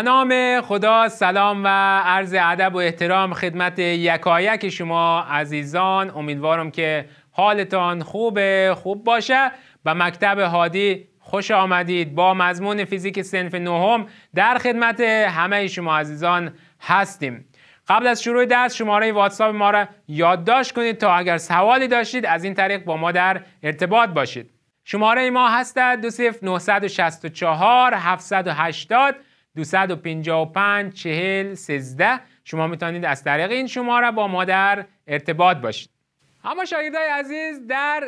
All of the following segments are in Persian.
به نام خدا سلام و عرض ادب و احترام خدمت یکایک شما عزیزان امیدوارم که حالتان خوب خوب باشه به مکتب هادی خوش آمدید با مضمون فیزیک سنف نهم در خدمت همه شما عزیزان هستیم قبل از شروع درس شماره واتساپ ما را یادداشت کنید تا اگر سوالی داشتید از این طریق با ما در ارتباط باشید شماره ما هست 20964 780 255 40 13 شما میتونید از طریق این شماره با ما در ارتباط باشید اما شاگردای عزیز در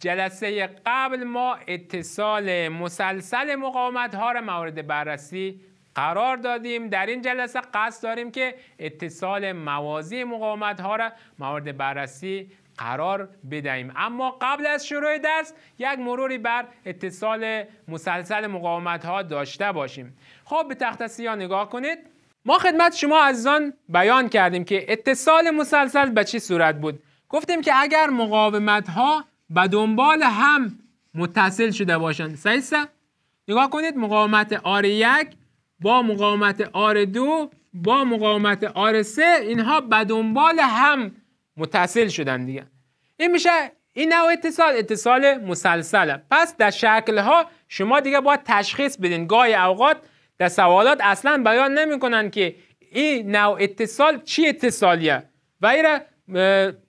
جلسه قبل ما اتصال مسلسل مقاومت ها را مورد بررسی قرار دادیم در این جلسه قصد داریم که اتصال موازی مقاومت ها را مورد بررسی قرار بدهیم اما قبل از شروع درس یک مروری بر اتصال مسلسل مقاومت ها داشته باشیم خب به تخت سیاه نگاه کنید ما خدمت شما عزیزان بیان کردیم که اتصال مسلسل به چه صورت بود گفتیم که اگر مقاومت ها به دنبال هم متصل شده باشند سیسه نگاه کنید مقاومت آر یک با مقاومت آر دو با مقاومت آر سه اینها به دنبال هم متصل شدن دیگه این میشه این نوع اتصال اتصال مسلسله پس در شکلها شما دیگه باید تشخیص بدین گاهی اوقات در سوالات اصلا بیان نمیکنن که این نوع اتصال چی اتصالیه و ایره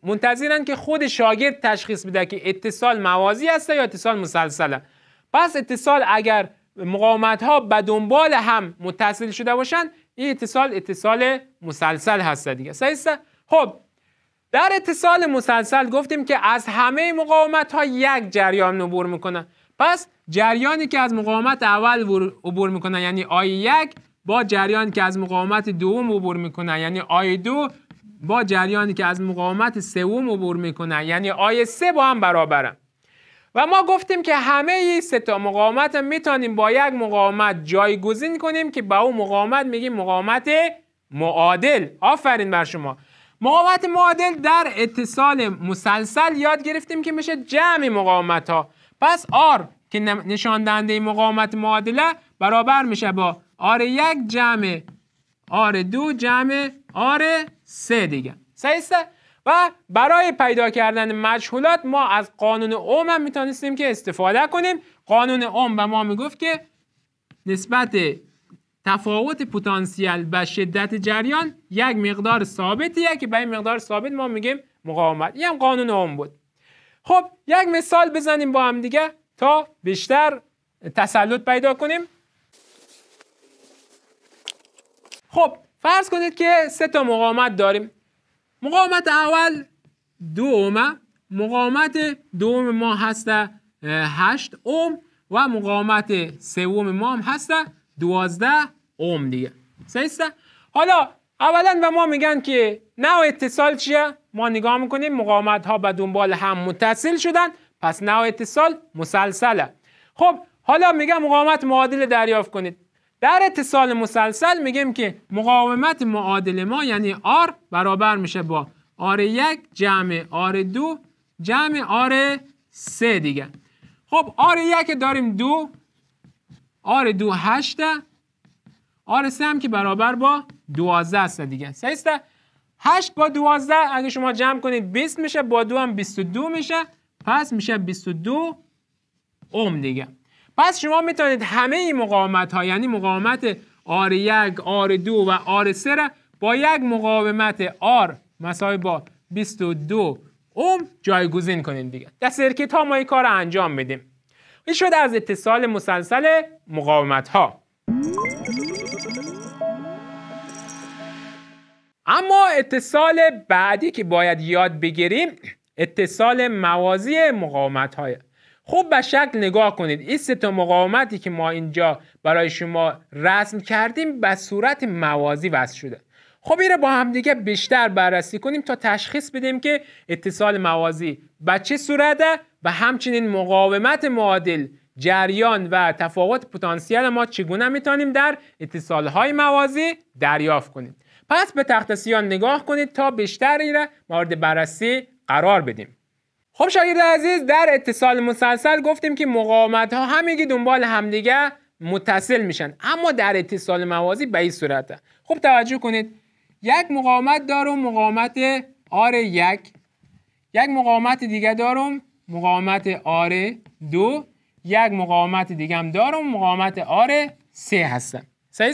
منتظرن که خود شاگرد تشخیص بده که اتصال موازی است یا اتصال مسلسله پس اتصال اگر مقاومت ها به دنبال هم متصل شده باشن این اتصال اتصال مسلسل هست دیگه صحیح خب در اتصال مسلسل گفتیم که از همه مقاومت ها یک جریان عبور میکنن پس جریانی که از مقاومت اول عبور میکنن یعنی آی یک با جریانی که از مقاومت دوم عبور میکنه یعنی آی دو با جریانی که از مقاومت سوم عبور میکنه، یعنی آی سه با هم برابرن و ما گفتیم که همه این سه تا مقاومت میتونیم با یک مقاومت جایگزین کنیم که با اون مقاومت میگیم مقاومت معادل آفرین بر شما مقاومت معادل در اتصال مسلسل یاد گرفتیم که میشه جمع مقاومت ها پس R که نشان دهنده مقاومت معادله برابر میشه با R1 جمع R2 جمع R3 دیگه صحیح و برای پیدا کردن مجهولات ما از قانون اوم هم میتونستیم که استفاده کنیم قانون اوم به ما میگفت که نسبت تفاوت پتانسیل و شدت جریان یک مقدار ثابتیه که به این مقدار ثابت ما میگیم مقاومت این هم قانون اوم بود خب یک مثال بزنیم با هم دیگه تا بیشتر تسلط پیدا کنیم خب فرض کنید که سه تا مقاومت داریم مقاومت اول دو اومه مقاومت دوم ما هسته هشت اوم و مقاومت سوم ما هم هسته دوازده اوم دیگه سیسته حالا اولا به ما میگن که نوع اتصال چیه ما نگاه میکنیم مقاومت ها به دنبال هم متصل شدن پس نوع اتصال مسلسله خب حالا میگم مقاومت معادل دریافت کنید در اتصال مسلسل میگیم که مقاومت معادل ما یعنی R برابر میشه با r یک جمع R2 جمع R3 دیگه خب R1 که داریم دو R2 هشته R3 هم که برابر با 12 هسته دیگه سهسته؟ 8 با 12 اگه شما جمع کنید 20 میشه با 2 هم 22 میشه پس میشه 22 اوم دیگه پس شما میتونید همه این مقاومت ها یعنی مقاومت R1 R2 و R3 را با یک مقاومت R مساوی با 22 اوم جایگزین کنید دیگه در سرکیت ها ما کار را انجام بدیم شده از اتصال مسلسل مقاومت ها اما اتصال بعدی که باید یاد بگیریم اتصال موازی مقاومت های خوب به شکل نگاه کنید این سه تا مقاومتی که ما اینجا برای شما رسم کردیم به صورت موازی وصل شده خب این رو با همدیگه بیشتر بررسی کنیم تا تشخیص بدیم که اتصال موازی به چه صورته و همچنین مقاومت معادل جریان و تفاوت پتانسیل ما چگونه میتونیم در اتصالهای موازی دریافت کنیم پس به تخت سیان نگاه کنید تا بیشتر این را مورد بررسی قرار بدیم خب شاگرد عزیز در اتصال مسلسل گفتیم که مقاومت ها همگی دنبال همدیگه متصل میشن اما در اتصال موازی به این صورته خب توجه کنید یک مقاومت دارم مقاومت آر یک یک مقاومت دیگه دارم مقاومت آره دو یک مقاومت دیگه هم دارم مقاومت آره سه هستم سه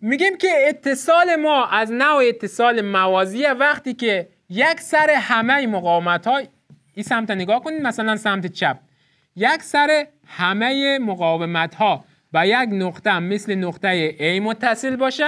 میگیم که اتصال ما از نوع اتصال موازیه وقتی که یک سر همه مقاومت ها این سمت نگاه کنید مثلا سمت چپ یک سر همه مقاومت ها به یک نقطه مثل نقطه A متصل باشه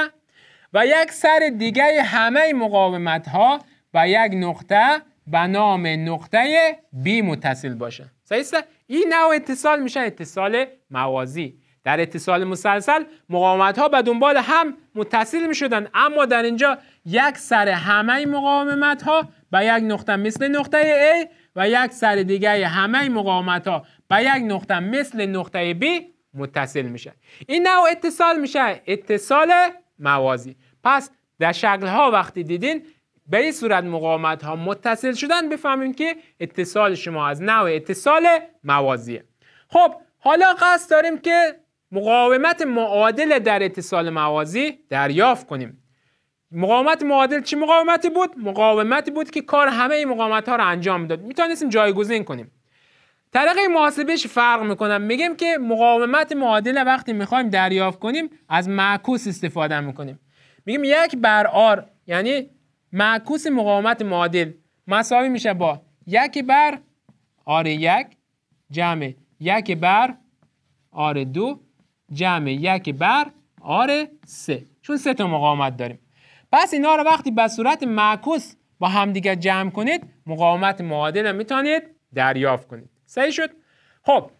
و یک سر دیگه همه مقاومت ها به یک نقطه به نام نقطه B متصل باشه صحیح این نوع اتصال میشه اتصال موازی در اتصال مسلسل مقاومت ها به دنبال هم متصل می اما در اینجا یک سر همه مقاومت ها به یک نقطه مثل نقطه A و یک سر دیگه همه مقاومت ها به یک نقطه مثل نقطه B متصل میشه این نوع اتصال میشه اتصال موازی پس در شکل ها وقتی دیدین به این صورت مقاومت ها متصل شدن بفهمیم که اتصال شما از نوع اتصال موازیه خب حالا قصد داریم که مقاومت معادل در اتصال موازی دریافت کنیم مقاومت معادل چی مقاومتی بود مقاومتی بود که کار همه این مقاومت ها رو انجام میداد میتونستیم جایگزین کنیم طریقه محاسبهش فرق میکنم میگیم که مقاومت معادل وقتی میخوایم دریافت کنیم از معکوس استفاده میکنیم میگیم یک بر آر یعنی معکوس مقاومت معادل مساوی میشه با یک بر آر یک جمع یک بر آر دو جمع یک بر آر سه چون سه تا مقاومت داریم پس اینا رو وقتی به صورت معکوس با همدیگه جمع کنید مقاومت معادل رو میتونید دریافت کنید صحیح شد خب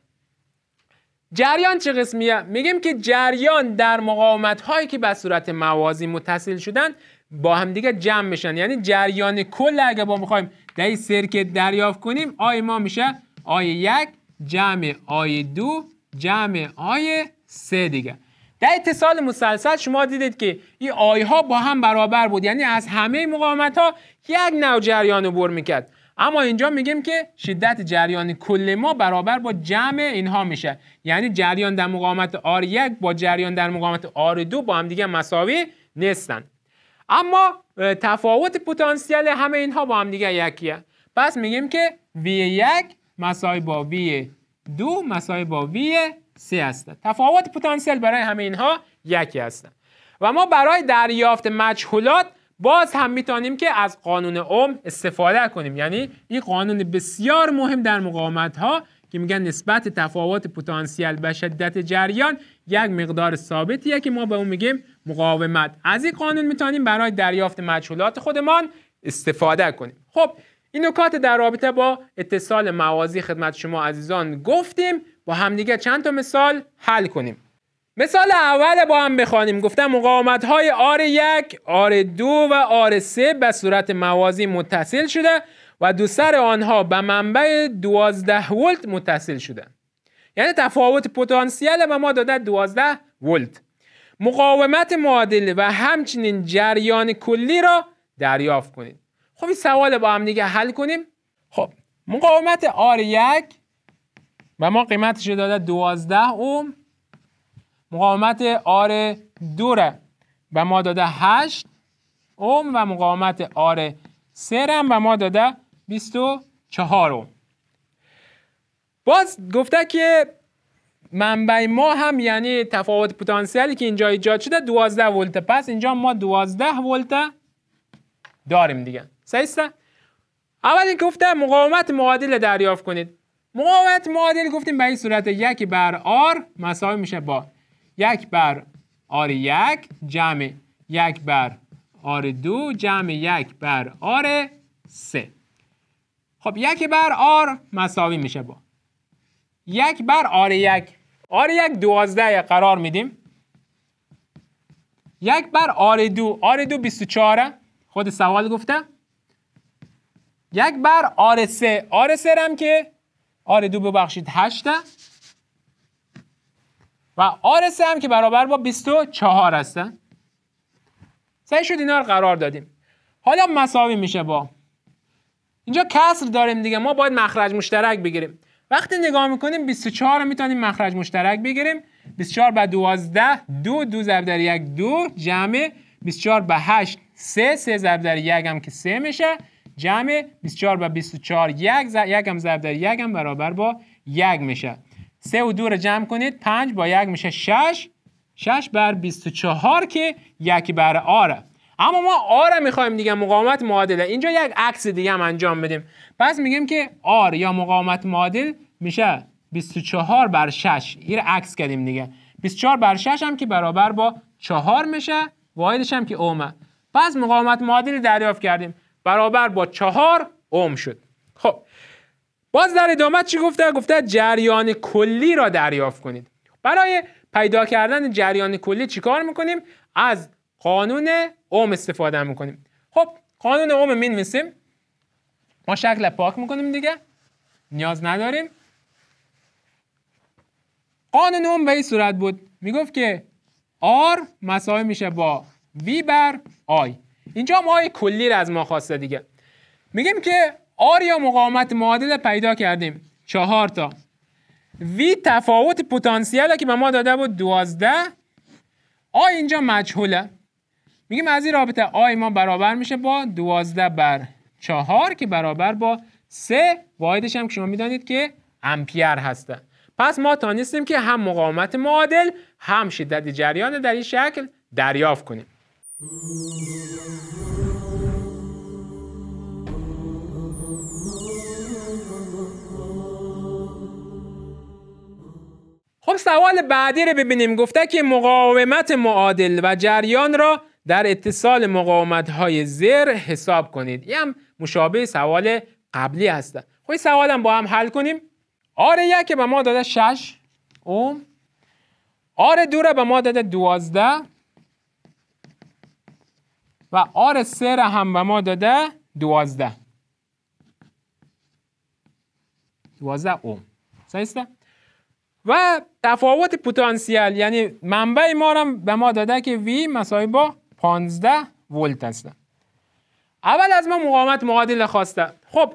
جریان چه قسمیه میگیم که جریان در مقاومت هایی که به صورت موازی متصل شدن با دیگه جمع میشن یعنی جریان کل اگه با میخوایم در این سرکت دریافت کنیم آی ما میشه آی یک جمع آی دو جمع آی سه دیگه در اتصال مسلسل شما دیدید که این آی ها با هم برابر بود یعنی از همه مقاومت ها یک نوع جریان عبور میکرد اما اینجا میگیم که شدت جریان کل ما برابر با جمع اینها میشه یعنی جریان در مقاومت آر یک با جریان در مقاومت آر 2 با هم دیگه مساوی نیستن اما تفاوت پتانسیل همه اینها با هم دیگه یکیه پس میگیم که وی 1 مساوی با وی دو مساوی با وی 3 هستن. تفاوت پتانسیل برای همه اینها یکی هستن. و ما برای دریافت مجهولات باز هم میتونیم که از قانون اوم استفاده کنیم یعنی این قانون بسیار مهم در مقاومت ها که میگن نسبت تفاوت پتانسیل به شدت جریان یک مقدار ثابتیه که ما به اون میگیم مقاومت از این قانون میتونیم برای دریافت مجهولات خودمان استفاده کنیم خب این نکات در رابطه با اتصال موازی خدمت شما عزیزان گفتیم با همدیگه چند تا مثال حل کنیم مثال اول با هم بخوانیم گفتم مقاومت های آر یک، آر دو و آر سه به صورت موازی متصل شده و دو سر آنها به منبع 12 ولت متصل شدند. یعنی تفاوت پتانسیل به ما داده 12 ولت مقاومت معادله و همچنین جریان کلی را دریافت کنید خب این سوال با هم دیگه حل کنیم خب مقاومت آر یک و ما قیمتش داده 12 اوم مقاومت آر دو را و ما داده 8 اوم و مقاومت آر سه و ما داده 24 اوم باز گفته که منبع ما هم یعنی تفاوت پتانسیلی که اینجا ایجاد شده 12 ولت پس اینجا ما 12 ولت داریم دیگه است؟ اول این گفته مقاومت معادل دریافت کنید مقاومت معادل گفتیم به این صورت یک بر آر مساوی میشه با یک بر آر یک جمع یک بر آر دو جمع یک بر آر سه خب یک بر آر مساوی میشه با یک بر آره یک آره یک دوازده قرار میدیم یک بر آره دو آره دو بیست و چهاره خود سوال گفته یک بر آره سه آره سه هم که آره دو ببخشید هشته و آره سه هم که برابر با بیست و چهار هسته سعی شد اینا رو قرار دادیم حالا مساوی میشه با اینجا کسر داریم دیگه ما باید مخرج مشترک بگیریم وقتی نگاه میکنیم 24 رو میتونیم مخرج مشترک بگیریم 24 به 12 دو دو ضرب در یک دو جمع 24 به 8 سه سه ضرب در یک هم که سه میشه جمع 24 به 24 یک ز... یک هم ضرب در یک هم برابر با یک میشه سه و دو رو جمع کنید 5 با یک میشه 6 6 بر 24 که یک بر آره اما ما آر میخوایم دیگه مقاومت معادله اینجا یک عکس دیگه هم انجام بدیم پس میگیم که آر یا مقاومت معادل میشه 24 بر 6 این عکس کردیم دیگه 24 بر 6 هم که برابر با 4 میشه واحدش هم که اومه پس مقاومت معادل دریافت کردیم برابر با 4 اوم شد خب باز در ادامه چی گفته گفته جریان کلی را دریافت کنید برای پیدا کردن جریان کلی چیکار میکنیم از قانون اوم استفاده میکنیم خب قانون اوم مین میسیم. ما شکل پاک میکنیم دیگه نیاز نداریم قانون اوم به این صورت بود میگفت که آر مساوی میشه با وی بر آی اینجا ما آی کلی از ما خواسته دیگه میگیم که آر یا مقاومت معادله پیدا کردیم چهار تا V تفاوت پتانسیل که به ما داده بود دوازده آی اینجا مجهوله میگیم از این رابطه آی ما برابر میشه با دوازده بر چهار که برابر با سه واحدش هم که شما میدانید که امپیر هستن پس ما تانستیم که هم مقاومت معادل هم شدت جریان در این شکل دریافت کنیم خب سوال بعدی رو ببینیم گفته که مقاومت معادل و جریان را در اتصال مقاومت های زر حساب کنید این هم مشابه سوال قبلی هست خب سوال هم با هم حل کنیم آر یک به ما داده شش اوم آر دو به ما داده 12 و آر سه هم به ما داده 12 دوازده اوم سایسته؟ و تفاوت پتانسیل یعنی منبع ما هم به ما داده که وی مساوی با 15 ولت است. اول از ما مقاومت معادل خواستن خب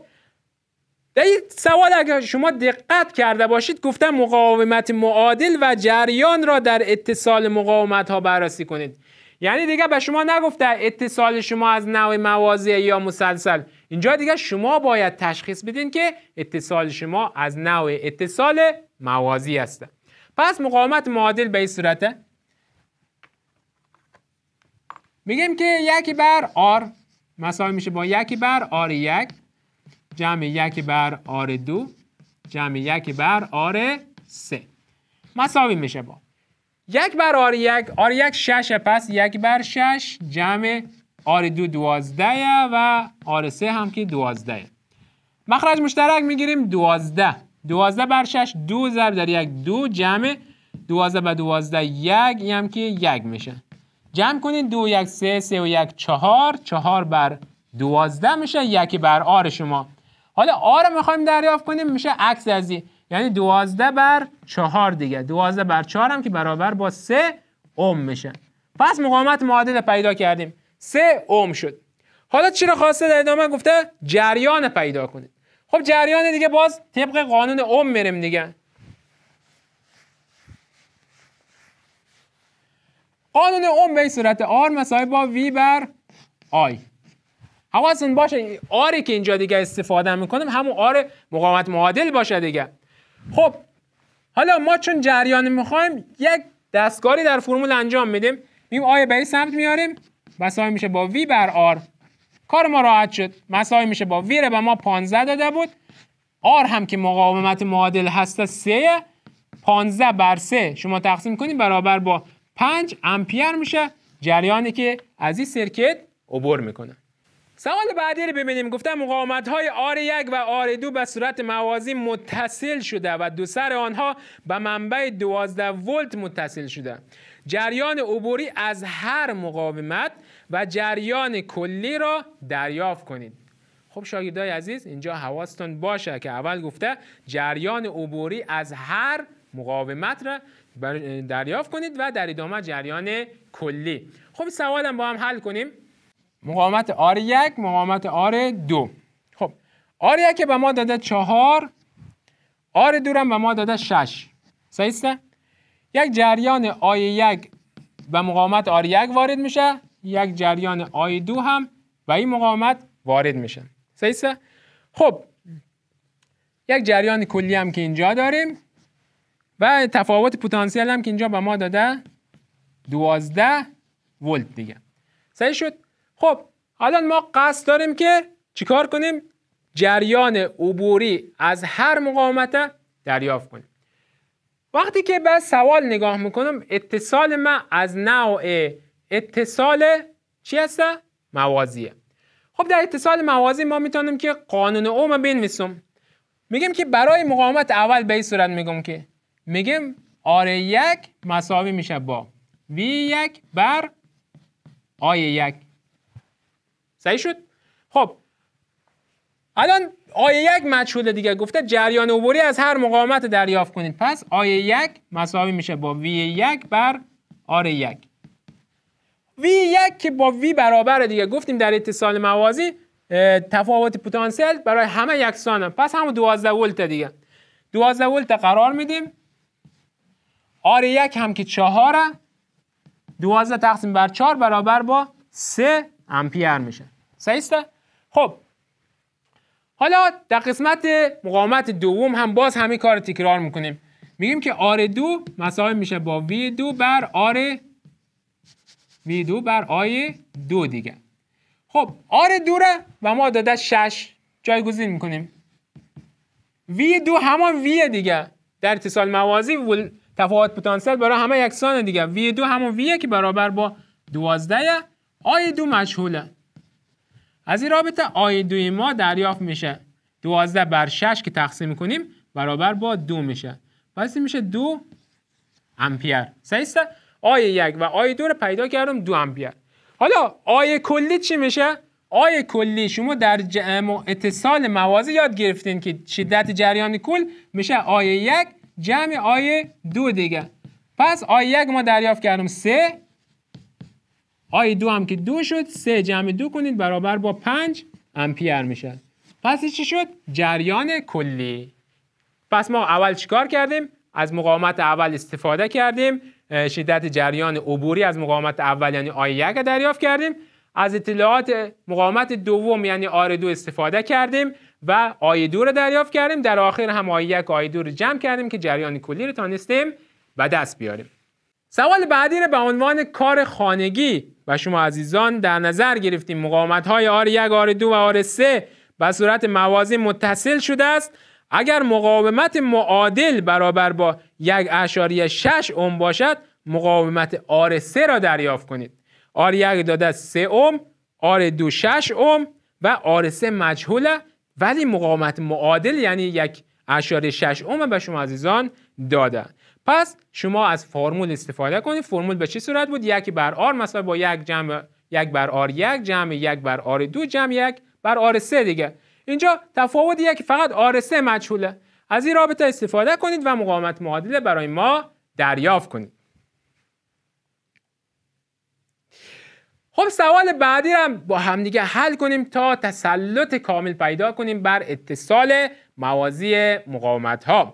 در این سوال اگر شما دقت کرده باشید گفتم مقاومت معادل و جریان را در اتصال مقاومت ها بررسی کنید یعنی دیگه به شما نگفته اتصال شما از نوع موازی یا مسلسل اینجا دیگه شما باید تشخیص بدین که اتصال شما از نوع اتصال موازی است پس مقاومت معادل به این صورته میگیم که یکی بر آر مساوی میشه با یکی بر آر یک جمع یکی بر آر دو جمع یکی بر آر سه مساوی میشه با یک بر آر یک آر یک شش پس یک بر شش جمع آر دو دوازده و آر سه هم که دوازده مخرج مشترک میگیریم دوازده دوازده بر شش دو ضرب در یک دو جمع دوازده به دوازده یک یعنی که یک میشه جمع کنید دو یک سه سه و یک چهار چهار بر دوازده میشه یکی بر آر شما حالا آر رو میخوایم دریافت کنیم میشه عکس از این یعنی دوازده بر چهار دیگه دوازده بر چهار هم که برابر با سه اوم میشه پس مقامت معادل پیدا کردیم سه اوم شد حالا چی رو خواسته در ادامه گفته جریان پیدا کنید خب جریان دیگه باز طبق قانون اوم میریم دیگه قانون اوم به صورت آر مساوی با وی بر آی حواستون باشه آری که اینجا دیگه استفاده میکنیم همون آر مقاومت معادل باشه دیگه خب حالا ما چون جریان میخوایم یک دستکاری در فرمول انجام میدیم میگیم آی به این سمت میاریم مساوی میشه با وی بر آر کار ما راحت شد مساوی میشه با وی به ما 15 داده بود آر هم که مقاومت معادل هست سه 15 بر 3 شما تقسیم کنید برابر با 5 امپیر میشه جریانی که از این سرکت عبور میکنه سوال بعدی رو ببینیم گفتم مقاومت های آر یک و آر دو به صورت موازی متصل شده و دو سر آنها به منبع 12 ولت متصل شده جریان عبوری از هر مقاومت و جریان کلی را دریافت کنید خب شاگردای عزیز اینجا حواستان باشه که اول گفته جریان عبوری از هر مقاومت را دریافت کنید و در ادامه جریان کلی خب سوالم با هم حل کنیم مقاومت آر یک مقاومت آر دو خب آر یک به ما داده چهار آر دو هم به ما داده شش صحیح یک جریان آی یک به مقاومت آر یک وارد میشه یک جریان آی دو هم به این مقاومت وارد میشه صحیح خب یک جریان کلی هم که اینجا داریم و تفاوت پتانسیل هم که اینجا به ما داده 12 ولت دیگه صحیح شد خب حالا ما قصد داریم که چیکار کنیم جریان عبوری از هر مقاومت دریافت کنیم وقتی که به سوال نگاه میکنم اتصال ما از نوع اتصال چی هست؟ موازیه خب در اتصال موازی ما میتونیم که قانون اوم بنویسم میگیم که برای مقاومت اول به این صورت میگم که میگم آره یک مساوی میشه با وی یک بر آی یک صحیح شد؟ خب الان آیه یک مجهول دیگه گفته جریان عبوری از هر مقاومت دریافت کنید پس آیه یک مساوی میشه با وی یک بر آر یک وی یک که با وی برابر دیگه گفتیم در اتصال موازی تفاوت پتانسیل برای همه یکسانه پس همون دوازده ولت دیگه دوازده ولت قرار میدیم آر یک هم که چهاره دوازده تقسیم بر چهار برابر با سه امپیر میشه صحیسته؟ خب حالا در قسمت مقاومت دوم هم باز همین کار تکرار میکنیم میگیم که آر دو مساوی میشه با وی دو بر آر وی دو بر آی دو دیگه خب آر دوره و ما داده شش جایگزین میکنیم وی دو همان وی دیگه در اتصال موازی ول... تفاوت پتانسیل برای همه یکسان دیگه وی دو همون وی که برابر با دوازده آی دو مشهوله از این رابطه آی دوی ما دریافت میشه دوازده بر شش که تقسیم کنیم برابر با دو میشه پس میشه دو امپیر سیسته آی یک و آی دو رو پیدا کردم دو امپیر حالا آی کلی چی میشه؟ آی کلی شما در اتصال موازی یاد گرفتین که شدت جریان کل میشه آی یک جمع آی دو دیگه پس آی یک ما دریافت کردم سه آی دو هم که دو شد سه جمع دو کنید برابر با پنج امپیر میشه پس چی شد؟ جریان کلی پس ما اول چیکار کردیم؟ از مقاومت اول استفاده کردیم شدت جریان عبوری از مقاومت اول یعنی آی یک دریافت کردیم از اطلاعات مقاومت دوم یعنی آر دو استفاده کردیم و آی رو دریافت کردیم در آخر هم آی یک آیه دو رو جمع کردیم که جریان کلی رو تانستیم و دست بیاریم سوال بعدی رو به عنوان کار خانگی و شما عزیزان در نظر گرفتیم مقاومت های آر یک آر دو و آر سه به صورت موازی متصل شده است اگر مقاومت معادل برابر با یک اشاری شش اوم باشد مقاومت آر سه را دریافت کنید آر یک داده سه اوم آر دو شش اوم و آر سه مجهوله ولی مقاومت معادل یعنی یک اشاره شش اوم به شما عزیزان دادن پس شما از فرمول استفاده کنید فرمول به چه صورت بود یک بر آر مثلا با یک جمع یک بر آر یک جمع یک بر آر دو جمع یک بر آر سه دیگه اینجا تفاوتیه که فقط آر سه مجهوله از این رابطه استفاده کنید و مقاومت معادله برای ما دریافت کنید خب سوال بعدی هم با همدیگه حل کنیم تا تسلط کامل پیدا کنیم بر اتصال موازی مقاومت ها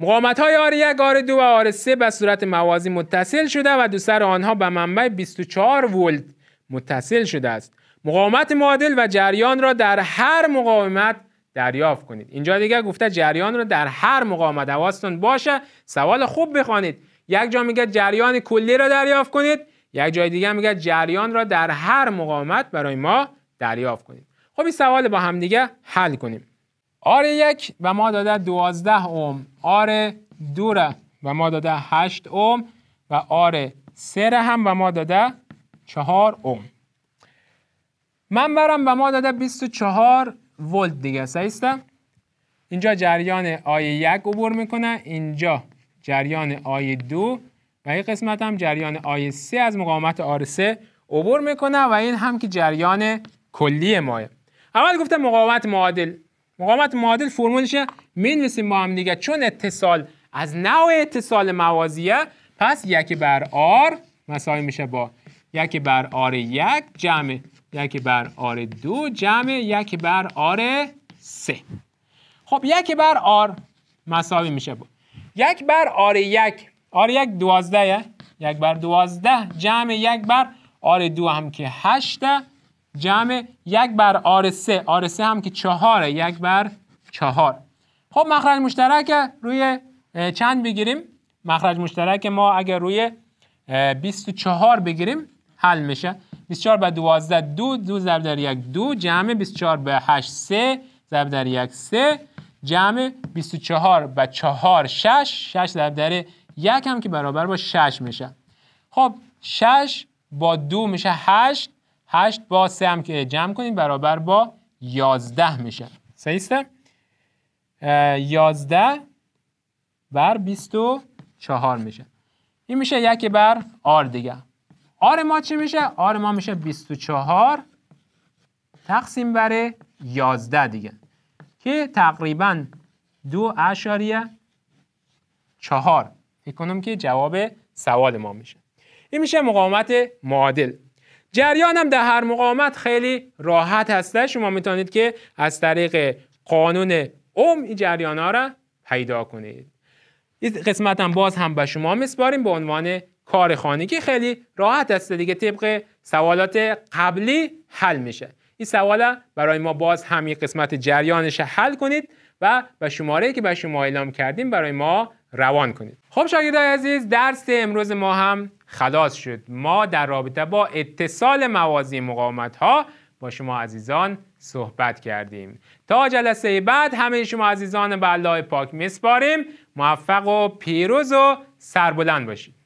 مقاومت های آر یک آر دو و آر سه به صورت موازی متصل شده و دو سر آنها به منبع 24 ولت متصل شده است مقاومت معادل و جریان را در هر مقاومت دریافت کنید اینجا دیگه گفته جریان را در هر مقاومت حواستون باشه سوال خوب بخوانید یک جا میگه جریان کلی را دریافت کنید یک جای دیگه میگه جریان را در هر مقاومت برای ما دریافت کنیم خب این سوال با هم دیگه حل کنیم آر یک و ما داده دوازده اوم آر دو و ما داده هشت اوم و آر سه هم و ما داده چهار اوم من برم و ما داده چهار ولت دیگه سیسته اینجا جریان آی یک عبور میکنه اینجا جریان آی دو و این قسمت هم جریان آی 3 از مقاومت آر سه عبور میکنه و این هم که جریان کلی ماه اول گفتم مقاومت معادل مقاومت معادل فرمولش مینویسیم با هم دیگه چون اتصال از نوع اتصال موازیه پس یک بر آر مساوی میشه با یکی بر آر یک جمع یکی بر آر دو جمع یکی بر آر سه خب یکی بر آر مساوی میشه با یک بر آر یک آره یک دوازده یک بر دوازده جمع یک بر آر دو هم که هشته جمع یک بر آر سه آر سه هم که چهاره یک بر چهار خب مخرج مشترک روی چند بگیریم مخرج مشترک ما اگر روی 24 بگیریم حل میشه 24 به 12 دو دو ضرب در یک دو جمع 24 به 8 سه ضرب در یک سه جمع 24 به 4 6 6 ضرب در یک هم که برابر با 6 میشه خب 6 با دو میشه 8 8 با 3 هم که جمع کنیم برابر با 11 میشه سیسته 11 بر 24 میشه این میشه یک بر آر دیگه آر ما چی میشه؟ آر ما میشه 24 تقسیم بر 11 دیگه که تقریبا دو اشاریه چهار میکنم که جواب سوال ما میشه این میشه مقاومت معادل جریان هم در هر مقاومت خیلی راحت هسته شما میتونید که از طریق قانون اوم این جریان ها را پیدا کنید این قسمت هم باز هم به شما میسپاریم به عنوان کار خانه که خیلی راحت است دیگه طبق سوالات قبلی حل میشه این سوال برای ما باز همین قسمت جریانش حل کنید و به شماره که به شما اعلام کردیم برای ما روان کنید خب شاگردای عزیز درس امروز ما هم خلاص شد ما در رابطه با اتصال موازی مقاومت ها با شما عزیزان صحبت کردیم تا جلسه بعد همه شما عزیزان به الله پاک میسپاریم موفق و پیروز و سربلند باشید